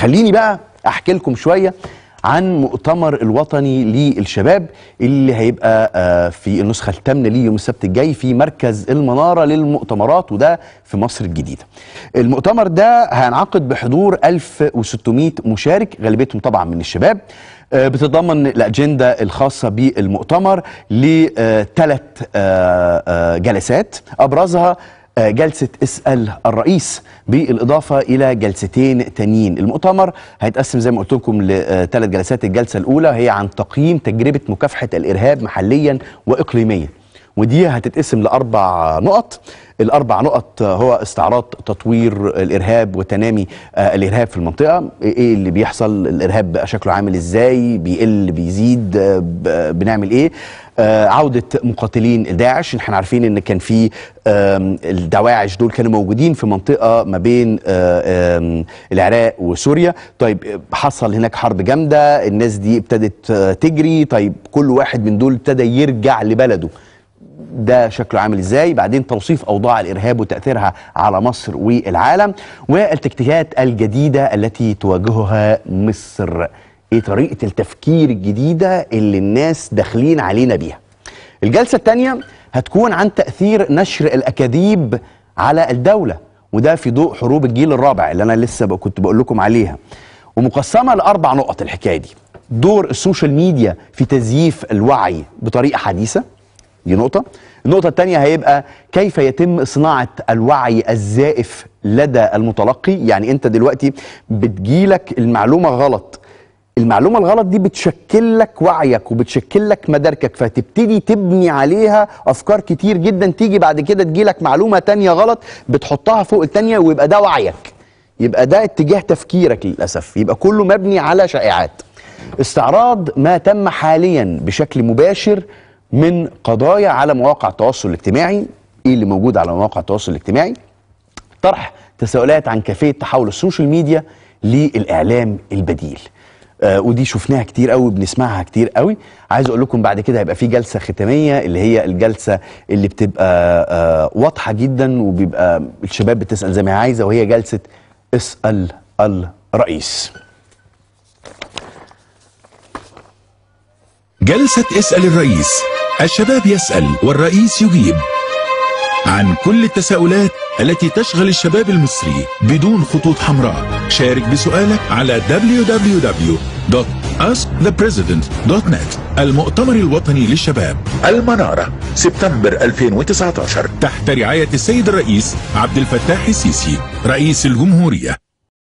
خليني بقى احكي لكم شويه عن مؤتمر الوطني للشباب اللي هيبقى آه، في النسخه التامنة ليه يوم السبت الجاي في مركز المناره للمؤتمرات وده في مصر الجديده. المؤتمر ده هينعقد بحضور 1600 مشارك غالبيتهم طبعا من الشباب. آه، بتتضمن الأجندة الخاصة بالمؤتمر لثلاث آه، جلسات أبرزها جلسة اسأل الرئيس بالإضافة إلى جلستين تانيين المؤتمر هيتقسم زي ما قلت لكم لثلاث جلسات الجلسة الأولى هي عن تقييم تجربة مكافحة الإرهاب محليا وإقليميا ودي هتتقسم لأربع نقط الأربع نقط هو استعراض تطوير الإرهاب وتنامي آه، الإرهاب في المنطقة إيه, إيه اللي بيحصل الإرهاب شكله عامل إزاي بيقل بيزيد آه، بنعمل إيه آه، عوده مقاتلين داعش احنا عارفين ان كان في الدواعش دول كانوا موجودين في منطقه ما بين آه، العراق وسوريا طيب حصل هناك حرب جامده الناس دي ابتدت آه، تجري طيب كل واحد من دول ابتدى يرجع لبلده ده شكله عامل ازاي بعدين توصيف اوضاع الارهاب وتاثيرها على مصر والعالم والتكتيكات الجديده التي تواجهها مصر ايه طريقه التفكير الجديده اللي الناس داخلين علينا بيها الجلسه الثانيه هتكون عن تاثير نشر الاكاذيب على الدوله وده في ضوء حروب الجيل الرابع اللي انا لسه كنت بقول لكم عليها ومقسمه لاربع نقط الحكايه دي دور السوشيال ميديا في تزييف الوعي بطريقه حديثه دي نقطه النقطه الثانيه هيبقى كيف يتم صناعه الوعي الزائف لدى المتلقي يعني انت دلوقتي بتجيلك المعلومه غلط المعلومه الغلط دي بتشكل لك وعيك وبتشكل لك مداركك فتبتدي تبني عليها افكار كتير جدا تيجي بعد كده تجيلك معلومه تانية غلط بتحطها فوق التانية ويبقى ده وعيك يبقى ده اتجاه تفكيرك للاسف يبقى كله مبني على شائعات استعراض ما تم حاليا بشكل مباشر من قضايا على مواقع التواصل الاجتماعي ايه اللي موجود على مواقع التواصل الاجتماعي طرح تساؤلات عن كيفيه تحول السوشيال ميديا للاعلام البديل آه، ودي شفناها كتير قوي بنسمعها كتير قوي عايز اقول لكم بعد كده هيبقى في جلسه ختاميه اللي هي الجلسه اللي بتبقى آه، واضحه جدا وبيبقى الشباب بتسال زي ما هي عايزه وهي جلسه اسال الرئيس جلسه اسال الرئيس الشباب يسال والرئيس يجيب عن كل التساؤلات التي تشغل الشباب المصري بدون خطوط حمراء شارك بسؤالك على www.askthepresident.net المؤتمر الوطني للشباب المنارة سبتمبر 2019 تحت رعاية السيد الرئيس عبد الفتاح السيسي رئيس الجمهورية